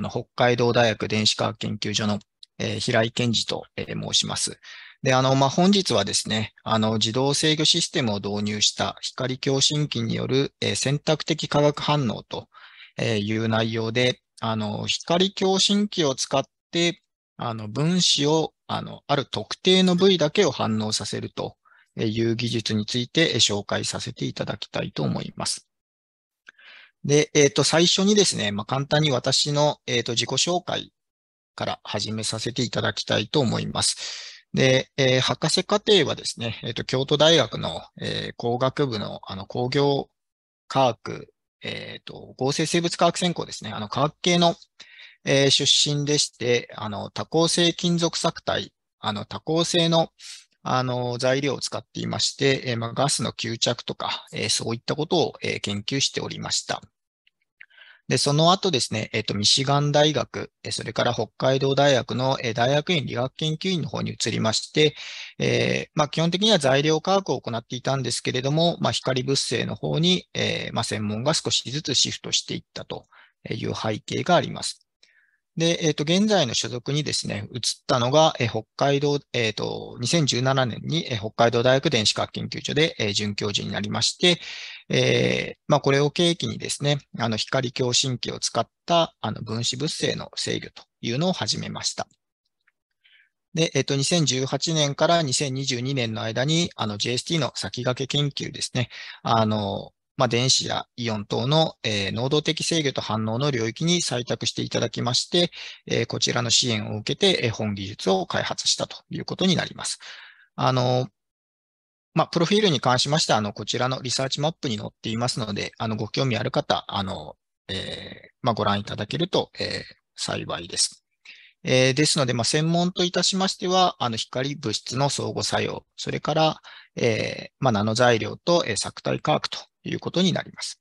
あの北海道大学電子科学研究所の、えー、平井健二と、えー、申します。で、あの、まあ、本日はですね、あの、自動制御システムを導入した光共振器による、えー、選択的化学反応という内容で、あの、光共振器を使って、あの、分子を、あの、ある特定の部位だけを反応させるという技術について紹介させていただきたいと思います。で、えっ、ー、と、最初にですね、まあ、簡単に私の、えっ、ー、と、自己紹介から始めさせていただきたいと思います。で、えー、博士課程はですね、えっ、と、京都大学の、え工学部の、あの、工業科学、えっ、と、合成生物科学専攻ですね、あの、科学系の、え出身でして、あの、多項性金属作体、あの、多項性の、あの、材料を使っていまして、えまあ、ガスの吸着とか、えそういったことを、え研究しておりました。で、その後ですね、えっ、と、ミシガン大学、それから北海道大学の大学院理学研究員の方に移りまして、えー、まあ、基本的には材料科学を行っていたんですけれども、まあ、光物性の方に、えー、まあ、専門が少しずつシフトしていったという背景があります。で、えっ、ー、と、現在の所属にですね、移ったのが、えー、北海道、えっ、ー、と、2017年に、えー、北海道大学電子科学研究所で、えー、准教授になりまして、えー、まあ、これを契機にですね、あの、光共振器を使った、あの、分子物性の制御というのを始めました。で、えっと、2018年から2022年の間に、あの、JST の先駆け研究ですね、あの、まあ、電子やイオン等の、えー、能動的制御と反応の領域に採択していただきまして、えー、こちらの支援を受けて、えー、本技術を開発したということになります。あの、まあ、プロフィールに関しましては、あの、こちらのリサーチマップに載っていますので、あの、ご興味ある方、あの、えー、まあ、ご覧いただけると、えー、幸いです。えー、ですので、まあ、専門といたしましては、あの、光物質の相互作用、それから、えー、まあ、ナノ材料と、えー、作体化学ということになります。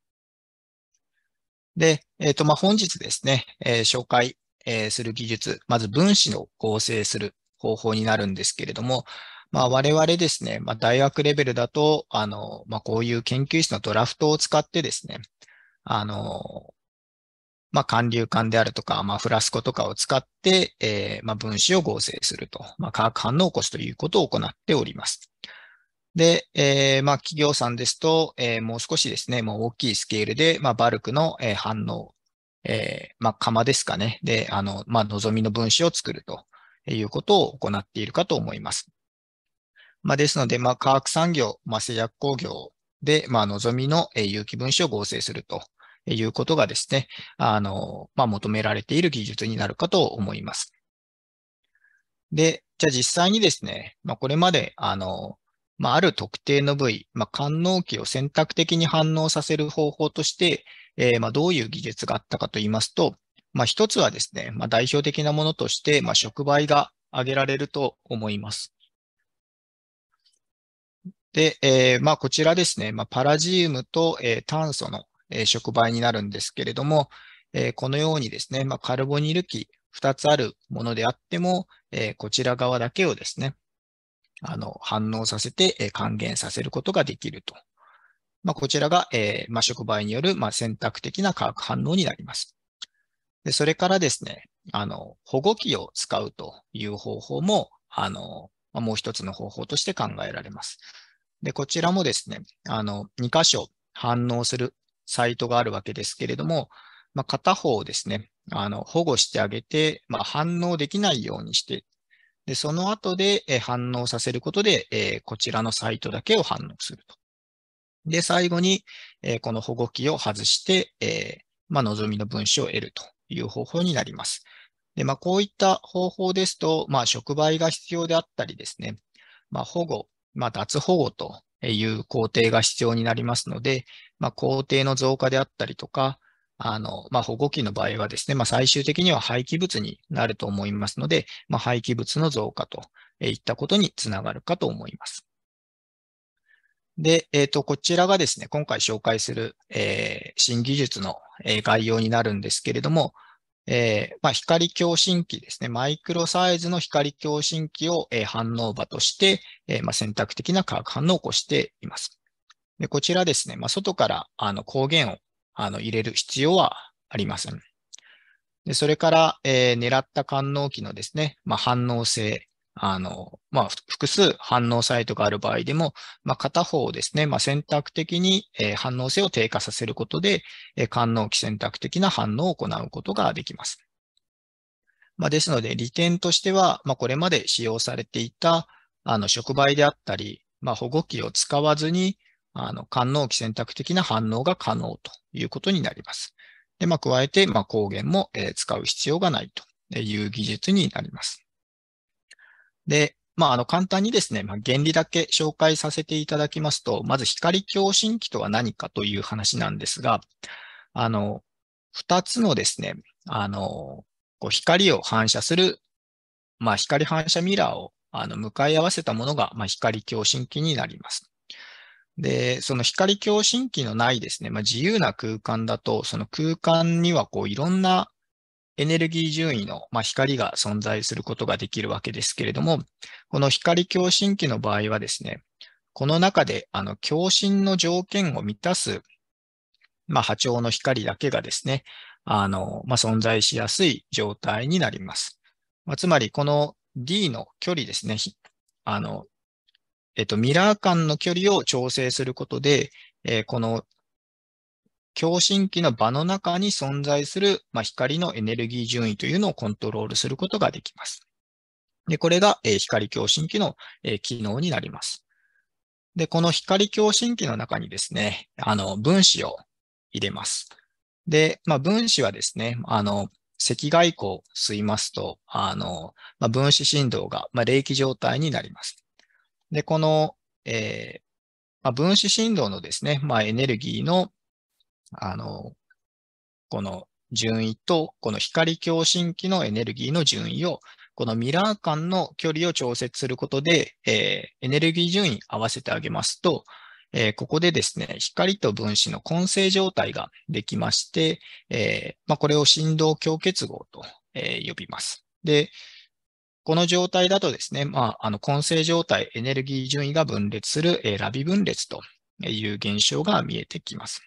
で、えっ、ー、と、ま本日ですね、えー、紹介、えー、する技術、まず分子の合成する方法になるんですけれども、まあ、我々ですね、まあ、大学レベルだと、あの、まあ、こういう研究室のドラフトを使ってですね、あの、まあ、管流管であるとか、まあ、フラスコとかを使って、えー、まあ、分子を合成すると、まあ、化学反応を起こすということを行っております。で、えー、まあ、企業さんですと、えー、もう少しですね、もう大きいスケールで、まあ、バルクの、えー、反応、えー、まあ、釜ですかね。で、あの、まあ、望みの分子を作るということを行っているかと思います。まあ、ですので、まあ、化学産業、まあ、製薬工業で、まあ、望みの、えー、有機分子を合成するということがですね、あの、まあ、求められている技術になるかと思います。で、じゃあ実際にですね、まあ、これまで、あの、まあ、ある特定の部位、まあ、官能器を選択的に反応させる方法として、えー、まあ、どういう技術があったかと言いますと、まあ、一つはですね、まあ、代表的なものとして、まあ、触媒が挙げられると思います。で、えー、まあ、こちらですね、まあ、パラジウムと、えー、炭素の、えー、触媒になるんですけれども、えー、このようにですね、まあ、カルボニル基2つあるものであっても、えー、こちら側だけをですね、あの、反応させて、え還元させることができると。まあ、こちらが、えまあ、触媒による、ま選択的な化学反応になります。でそれからですね、あの、保護器を使うという方法も、あの、まもう一つの方法として考えられます。で、こちらもですね、あの、2箇所反応するサイトがあるわけですけれども、まあ、片方をですね、あの、保護してあげて、まあ、反応できないようにしてで、その後で、え反応させることで、えこちらのサイトだけを反応すると。で、最後に、えこの保護器を外して、えまあ、望みの分子を得るという方法になります。で、まあ、こういった方法ですと、まあ、触媒が必要であったりですね、まあ、保護、まあ、脱保護という工程が必要になりますので、まあ、工程の増加であったりとか、あの、まあ、保護器の場合はですね、まあ、最終的には廃棄物になると思いますので、まあ、廃棄物の増加といったことにつながるかと思います。で、えっ、ー、と、こちらがですね、今回紹介する、えー、新技術の、え概要になるんですけれども、えー、まあ、光共振器ですね。マイクロサイズの光共振器を、え反応場として、えまあ、選択的な化学反応を起こしています。でこちらですね、まあ、外からあの光源をあの入れる必要はありません。でそれから、えー、狙った官能機のですね、まあ、反応性、あの、まあ、複数反応サイトがある場合でも、まあ、片方をですね、まあ、選択的に、え反応性を低下させることで、え官能機選択的な反応を行うことができます。まあ、ですので、利点としては、まあ、これまで使用されていた、あの、触媒であったり、まあ、保護器を使わずに、あの、官能期選択的な反応が可能ということになります。で、まあ、加えて、まあ、光も、えー、使う必要がないという技術になります。で、まあ、あの、簡単にですね、まあ、原理だけ紹介させていただきますと、まず光共振器とは何かという話なんですが、あの、二つのですね、あの、こう光を反射する、まあ、光反射ミラーをあの向かい合わせたものが、まあ、光共振器になります。で、その光共振器のないですね、まあ、自由な空間だと、その空間にはこういろんなエネルギー順位の、まあ、光が存在することができるわけですけれども、この光共振器の場合はですね、この中であの共振の条件を満たす、まあ、波長の光だけがですね、あの、まあ、存在しやすい状態になります。まあ、つまり、この D の距離ですね、あの、えっと、ミラー間の距離を調整することで、えー、この共振器の場の中に存在する、まあ、光のエネルギー順位というのをコントロールすることができます。で、これが、えー、光共振器の、えー、機能になります。で、この光共振器の中にですね、あの、分子を入れます。で、まあ、分子はですね、あの、赤外光を吸いますと、あの、まあ、分子振動が、まあ、冷気状態になります。で、この、えー、まあ、分子振動のですね、まあ、エネルギーの、あの、この順位と、この光共振器のエネルギーの順位を、このミラー間の距離を調節することで、えー、エネルギー順位合わせてあげますと、えー、ここでですね、光と分子の混成状態ができまして、えーまあ、これを振動強結合と、えー、呼びます。で、この状態だとですね、まあ、あの、混成状態、エネルギー順位が分裂する、えー、ラビ分裂という現象が見えてきます。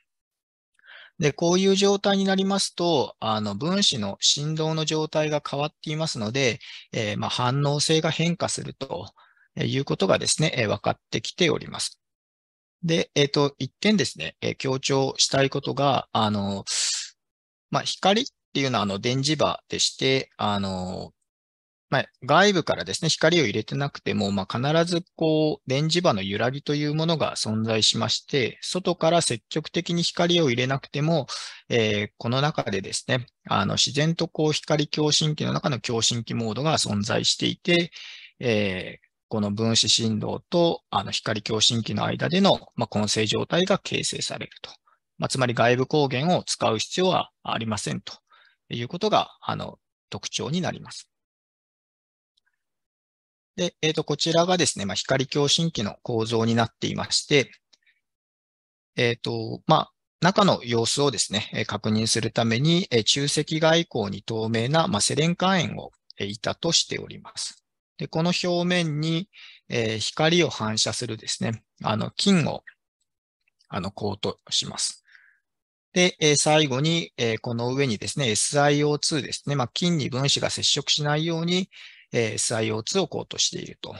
で、こういう状態になりますと、あの、分子の振動の状態が変わっていますので、えー、まあ、反応性が変化するということがですね、えー、分かってきております。で、えっ、ー、と、一点ですね、えー、強調したいことが、あの、まあ、光っていうのは、あの、電磁場でして、あの、まあ、外部からですね、光を入れてなくても、まあ、必ずこう、電磁場の揺らぎというものが存在しまして、外から積極的に光を入れなくても、えー、この中でですね、あの、自然とこう、光共振器の中の共振器モードが存在していて、えー、この分子振動とあの光共振器の間での、まあ、混成状態が形成されると。まあ、つまり外部光源を使う必要はありませんということが、あの、特徴になります。で、えっ、ー、と、こちらがですね、まあ、光共振器の構造になっていまして、えっ、ー、と、まあ、中の様子をですね、確認するために、中石外光に透明な、まあ、セレン肝炎をいたとしております。で、この表面に、えー、光を反射するですね、あの、金を、あの、コートします。で、えー、最後に、えー、この上にですね、SiO2 ですね、まあ、金に分子が接触しないように、え SiO2 をコートしていると。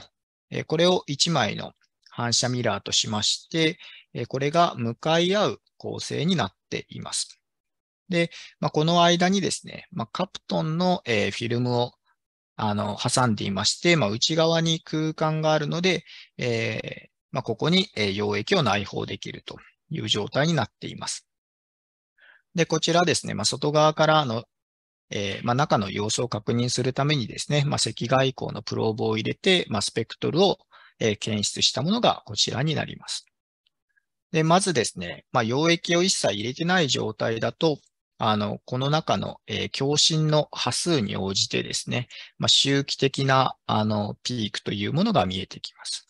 えこれを1枚の反射ミラーとしまして、えこれが向かい合う構成になっています。で、まあ、この間にですね、まあ、カプトンの、えフィルムをあの挟んでいまして、まあ、内側に空間があるので、えー、まここに、え溶液を内包できるという状態になっています。で、こちらですね、まあ、外側からのえー、まあ、中の様子を確認するためにですね、まあ、赤外光のプローブを入れて、まあ、スペクトルを、え検出したものがこちらになります。で、まずですね、まあ、溶液を一切入れてない状態だと、あの、この中の、えー、共振の波数に応じてですね、まあ、周期的な、あの、ピークというものが見えてきます。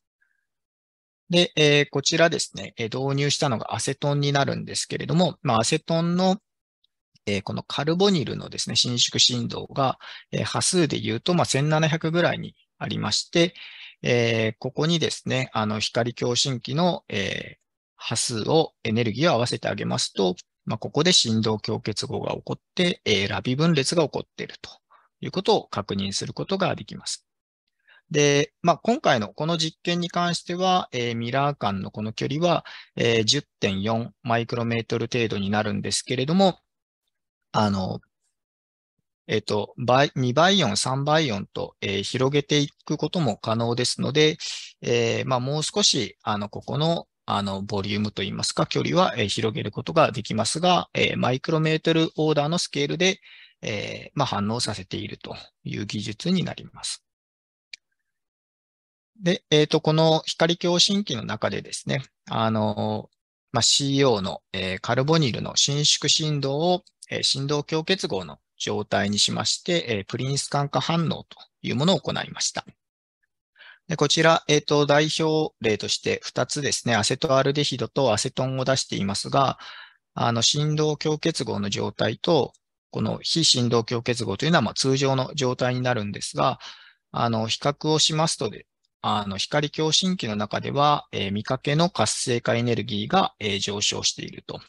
で、えー、こちらですね、え導入したのがアセトンになるんですけれども、まあ、アセトンの、えー、このカルボニルのですね、伸縮振動が、えー、波数で言うと、まあ、1700ぐらいにありまして、えー、ここにですね、あの光共振器の、え波数を、エネルギーを合わせてあげますと、まあ、ここで振動強結合が起こって、えラビ分裂が起こっているということを確認することができます。で、まあ、今回のこの実験に関しては、えー、ミラー間のこの距離は、えー、10.4マイクロメートル程度になるんですけれども、あの、えっ、と、と、倍、2倍音、3倍音と、えー、広げていくことも可能ですので、えー、まあ、もう少し、あの、ここの、あの、ボリュームといいますか、距離は、え広げることができますが、えマイクロメートルオーダーのスケールで、えまあ、反応させているという技術になります。で、えっ、と、この光共振器の中でですね、あの、まあ、CO の、えカルボニルの伸縮振動を振動強結合の状態にしまして、プリンス感化反応というものを行いました。でこちら、えっ、ー、と、代表例として2つですね、アセトアルデヒドとアセトンを出していますが、あの、振動強結合の状態と、この非振動強結合というのは、ま通常の状態になるんですが、あの、比較をしますとで、あの、光共振器の中では、えー、見かけの活性化エネルギーが、えー、上昇していると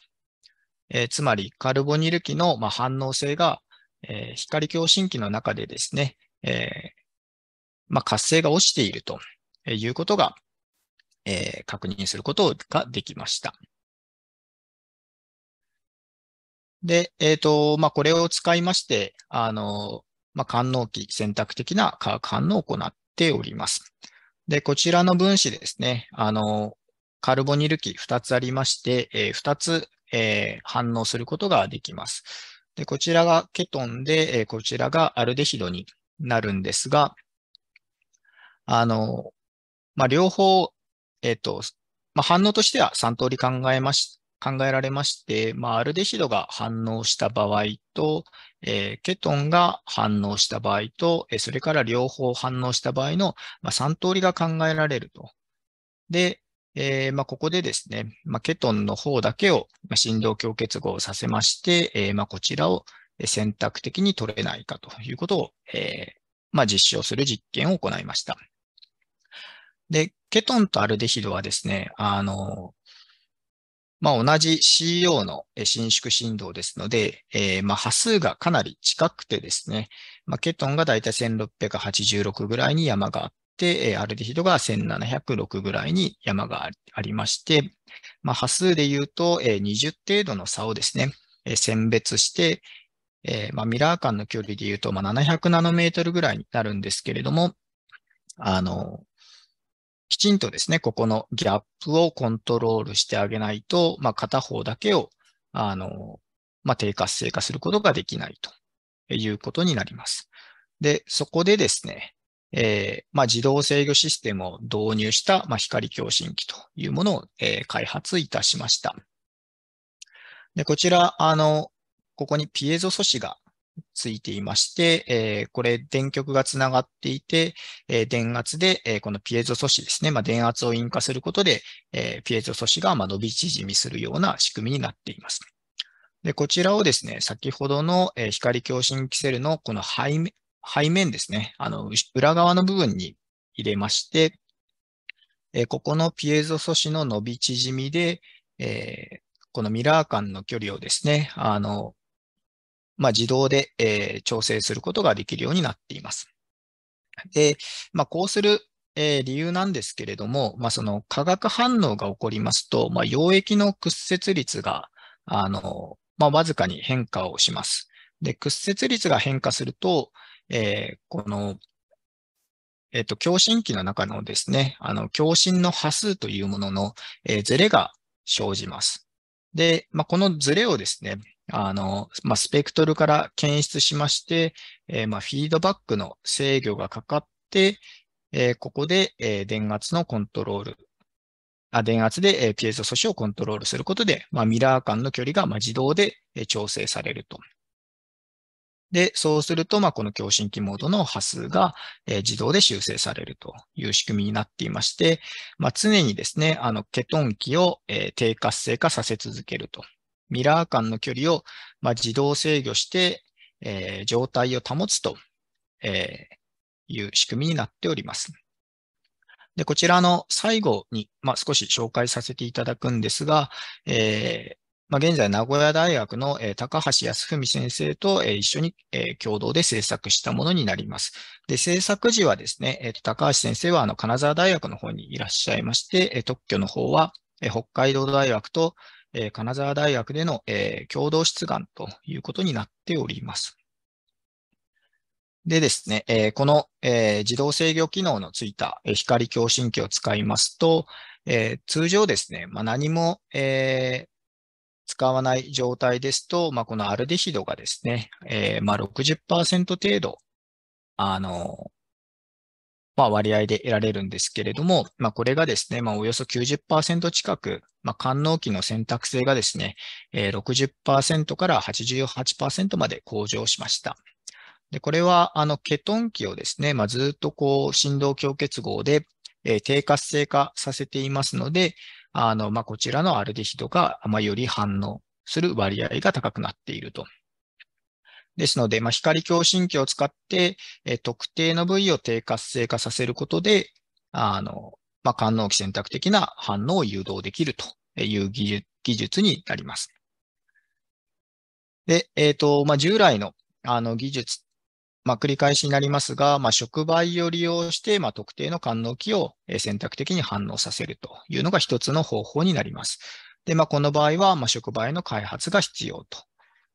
えつまりカルボニル基の、ま反応性が、え光共振器の中でですね、えま活性が落ちているということが、え確認することができました。で、えっ、ー、と、まあ、これを使いまして、あの、まあ、官能期選択的な化学反応を行っております。で、こちらの分子ですね、あの、カルボニル基2つありまして、えー、2つえー、反応することができます。で、こちらがケトンで、えこちらがアルデヒドになるんですが、あの、まあ、両方、えっ、と、まあ、反応としては3通り考えまし、考えられまして、まあ、アルデヒドが反応した場合と、えー、ケトンが反応した場合と、えー、それから両方反応した場合の、まあ、3通りが考えられると。で、えー、まあ、ここでですね、まあ、ケトンの方だけを振動強結合させまして、えー、まあ、こちらを選択的に取れないかということを、えー、ま実証する実験を行いました。で、ケトンとアルデヒドはですね、あの、ま同じ CO の伸縮振動ですので、えま波数がかなり近くてですね、まケトンがだいたい1686ぐらいに山があっ、えアルデヒドが1706ぐらいに山がありまして、まあ、波数で言うと、20程度の差をですね、選別して、まあ、ミラー間の距離で言うと、700ナノメートルぐらいになるんですけれども、あの、きちんとですね、ここのギャップをコントロールしてあげないと、まあ、片方だけを、あの、まあ、低活性化することができないということになります。で、そこでですね、えー、まあ、自動制御システムを導入した、まあ、光共振器というものを、えー、開発いたしました。で、こちら、あの、ここにピエゾ素子がついていまして、えー、これ電極がつながっていて、えー、電圧で、えー、このピエゾ素子ですね、まあ、電圧を引火することで、えピエゾ素子がま伸び縮みするような仕組みになっています。でこちらをですね、先ほどの光共振器セルのこの背面、背面ですね、あの、裏側の部分に入れまして、えここのピエゾ素子の伸び縮みで、えこのミラー間の距離をですね、あの、まあ、自動で、え調整することができるようになっています。で、まあ、こうする、え理由なんですけれども、まあ、その化学反応が起こりますと、まあ、溶液の屈折率が、あの、まあ、わずかに変化をします。で、屈折率が変化すると、えー、この、えっ、ー、と、共振器の中のですね、あの、共振の波数というものの、えー、ズレが生じます。で、まあ、このズレをですね、あの、まあ、スペクトルから検出しまして、えー、まあ、フィードバックの制御がかかって、えー、ここで、えー、電圧のコントロール、あ電圧で、えー、ピエゾ素子をコントロールすることで、まあ、ミラー間の距離が、まあ、自動で、えー、調整されるとで、そうすると、まあ、この共振器モードの波数が、えー、自動で修正されるという仕組みになっていまして、まあ、常にですね、あの、ケトン器を、えー、低活性化させ続けると。ミラー間の距離を、まあ、自動制御して、えー、状態を保つと、えいう仕組みになっております。で、こちらの最後に、まあ、少し紹介させていただくんですが、えまあ、現在、名古屋大学の、え高橋康文先生と、え一緒に、え共同で制作したものになります。で、制作時はですね、えと、高橋先生はあの金沢大学の方にいらっしゃいまして、え特許の方は、え北海道大学と、え金沢大学での、え共同出願ということになっております。でですね、えこの、え自動制御機能のついた、え光共振器を使いますと、え通常ですね、まあ、何も、えー使わない状態ですと、まあ、このアルデヒドがですね、えー、まあ60%程度、あの、まあ、割合で得られるんですけれども、まあ、これがですね、まあ、およそ90%近く、まあ、官能器の選択性がですね、えー、60%から88%まで向上しました。でこれは、あの、ケトン器をですね、まあ、ずっとこう、振動強結合で、えー、低活性化させていますので、あの、まあ、こちらのアルデヒドが、まあ、より反応する割合が高くなっていると。ですので、まあ、光共振器を使って、え特定の部位を低活性化させることで、あの、まあ、官能器選択的な反応を誘導できるという技術になります。で、えっ、ー、と、まあ、従来のあの技術まあ、繰り返しになりますが、まあ、触媒を利用して、まあ、特定の官能器を選択的に反応させるというのが一つの方法になります。で、まあ、この場合は、まあ、触媒の開発が必要と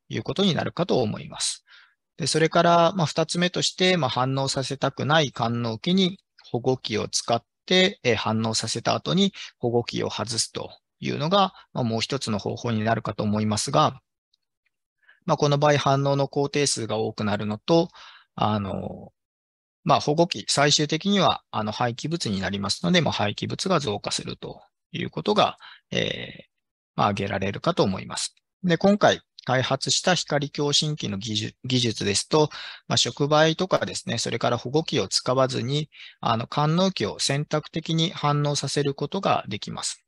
いうことになるかと思います。でそれから、まあ、二つ目として、まあ、反応させたくない官能器に保護器を使ってえ反応させた後に保護器を外すというのが、まあ、もう一つの方法になるかと思いますが、まあ、この場合反応の工程数が多くなるのと、あの、まあ、保護器、最終的には、あの、廃棄物になりますので、まう廃棄物が増加するということが、ええー、まあ、挙げられるかと思います。で、今回、開発した光共振器の技術ですと、まあ、触媒とかですね、それから保護器を使わずに、あの、官能器を選択的に反応させることができます。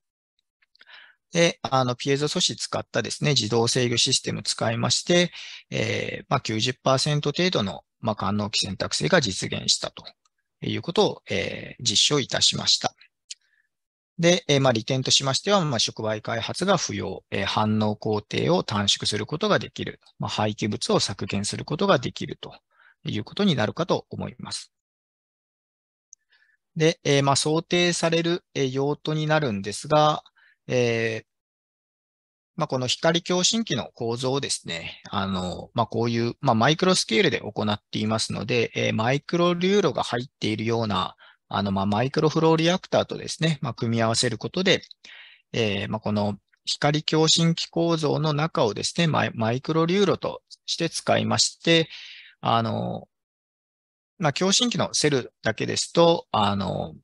で、あの、ピエゾ素子使ったですね、自動制御システム使いまして、えー、まあ90%程度のまあ、官能期選択制が実現したということを、えー、実証いたしました。で、えー、まあ、利点としましては、まあ、触媒開発が不要、えー、反応工程を短縮することができる、まあ、廃棄物を削減することができるということになるかと思います。で、えー、まあ、想定される用途になるんですが、えー、まあ、この光共振器の構造をですね、あの、まあ、こういう、まあ、マイクロスケールで行っていますので、えー、マイクロ流路が入っているような、あの、まあ、マイクロフローリアクターとですね、まあ、組み合わせることで、えー、まあ、この光共振器構造の中をですね、マイマイクロ流路として使いまして、あの、まあ、共振器のセルだけですと、あの、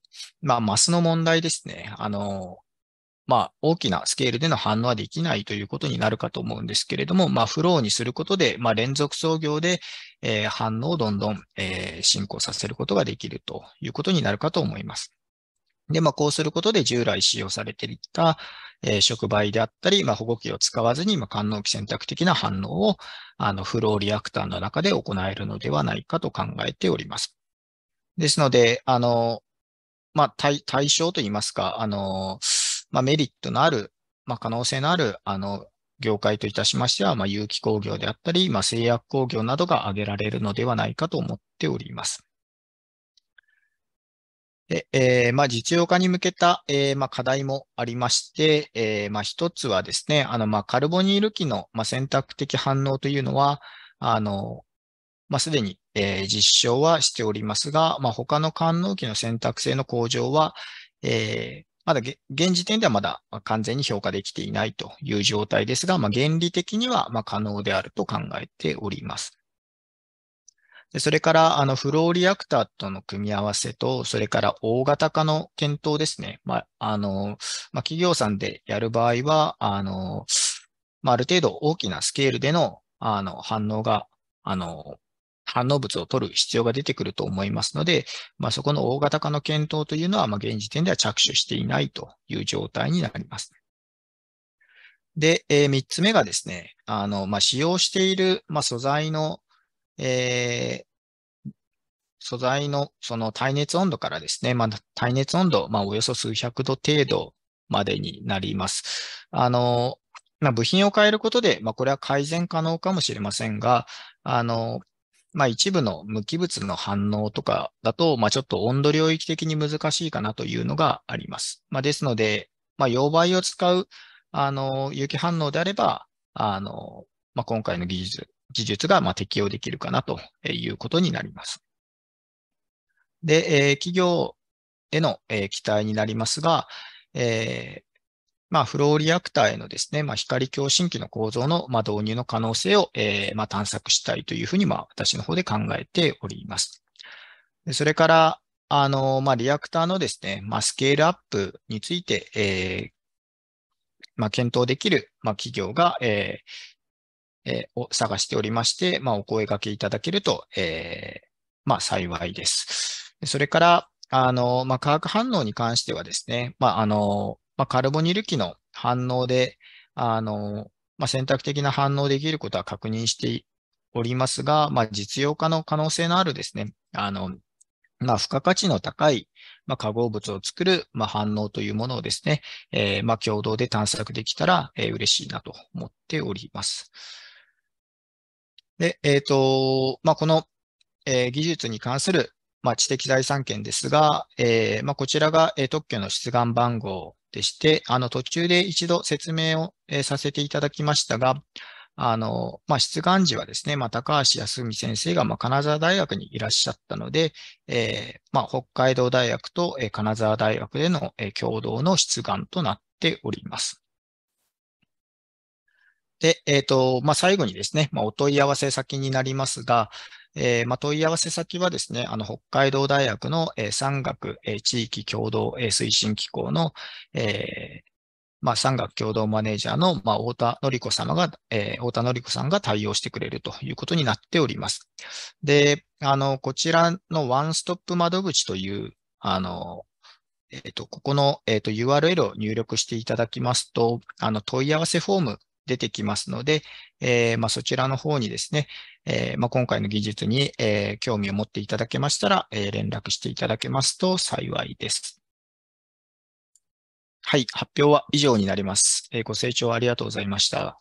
まあ、マスの問題ですね。あの、まあ、大きなスケールでの反応はできないということになるかと思うんですけれども、まあ、フローにすることで、まあ、連続操業で、えー、反応をどんどん、えー、進行させることができるということになるかと思います。で、まあ、こうすることで従来使用されていた、えー、触媒であったり、まあ、保護器を使わずに、まあ、官能器選択的な反応を、あの、フローリアクターの中で行えるのではないかと考えております。ですので、あの、まあ、対、対象といいますか、あの、まあ、メリットのある、まあ、可能性のある、あの、業界といたしましては、まあ、有機工業であったり、まあ、製薬工業などが挙げられるのではないかと思っております。で、えー、まあ、実用化に向けた、えー、まあ、課題もありまして、えー、まあ、一つはですね、あの、まあ、カルボニール機の、まあ、選択的反応というのは、あの、まあ、すでに、えー、実証はしておりますが、まあ、他の官能機の選択性の向上は、えー、まだ現時点ではまだ完全に評価できていないという状態ですが、まあ、原理的にはま可能であると考えております。でそれから、あの、フローリアクターとの組み合わせと、それから大型化の検討ですね。まあ、あの、まあ、企業さんでやる場合は、あの、まあ、ある程度大きなスケールでの、あの、反応が、あの、反応物を取る必要が出てくると思いますので、まあ、そこの大型化の検討というのは、まあ、現時点では着手していないという状態になります。で、えー、3つ目がですね、あの、まあ、使用している、まあ、素材の、えー、素材のその耐熱温度からですね、まあ、耐熱温度、まあ、およそ数百度程度までになります。あの、まあ、部品を変えることで、まあ、これは改善可能かもしれませんが、あの、まあ一部の無機物の反応とかだと、まあちょっと温度領域的に難しいかなというのがあります。まあですので、まあ溶媒を使う、あの、有機反応であれば、あの、まあ今回の技術、技術がまあ適用できるかなということになります。で、えー、企業への、えー、期待になりますが、えー、まあ、フローリアクターへのですね、まあ、光共振器の構造の、まあ、導入の可能性を、えー、まあ、探索したいというふうに、まあ、私の方で考えております。それから、あの、まあ、リアクターのですね、まあ、スケールアップについて、えー、まあ、検討できる、まあ、企業が、えー、えー、を探しておりまして、まあ、お声掛けいただけると、えー、まあ、幸いです。それから、あの、まあ、化学反応に関してはですね、まあ、あの、まあ、カルボニル基の反応で、あの、まあ、選択的な反応できることは確認しておりますが、まあ、実用化の可能性のあるですね、あの、まあ、付加価値の高い、まあ、化合物を作る、まあ、反応というものをですね、えー、まあ、共同で探索できたら、えー、嬉しいなと思っております。で、えっ、ー、と、まあ、この、えー、技術に関する、まあ、知的財産権ですが、えーまあ、こちらが、えー、特許の出願番号でして、あの途中で一度説明を、えさせていただきましたが、あの、まあ、出願時はですね、まあ、高橋康美先生が、まあ、金沢大学にいらっしゃったので、えー、まあ、北海道大学と、え金沢大学での、え共同の出願となっております。で、えっ、ー、と、まあ、最後にですね、まあ、お問い合わせ先になりますが、えー、まあ、問い合わせ先はですね、あの、北海道大学の、えー、産学、えー、地域共同、えー、推進機構の、えー、まあ、産学共同マネージャーの、まあ、太田のり子様が、えー、太田のり子さんが対応してくれるということになっております。で、あの、こちらのワンストップ窓口という、あの、えっ、ー、と、ここの、えー、と、URL を入力していただきますと、あの、問い合わせフォーム出てきますので、えー、まあ、そちらの方にですね、えー、まあ、今回の技術に、えー、興味を持っていただけましたら、えー、連絡していただけますと幸いです。はい、発表は以上になります。えご清聴ありがとうございました。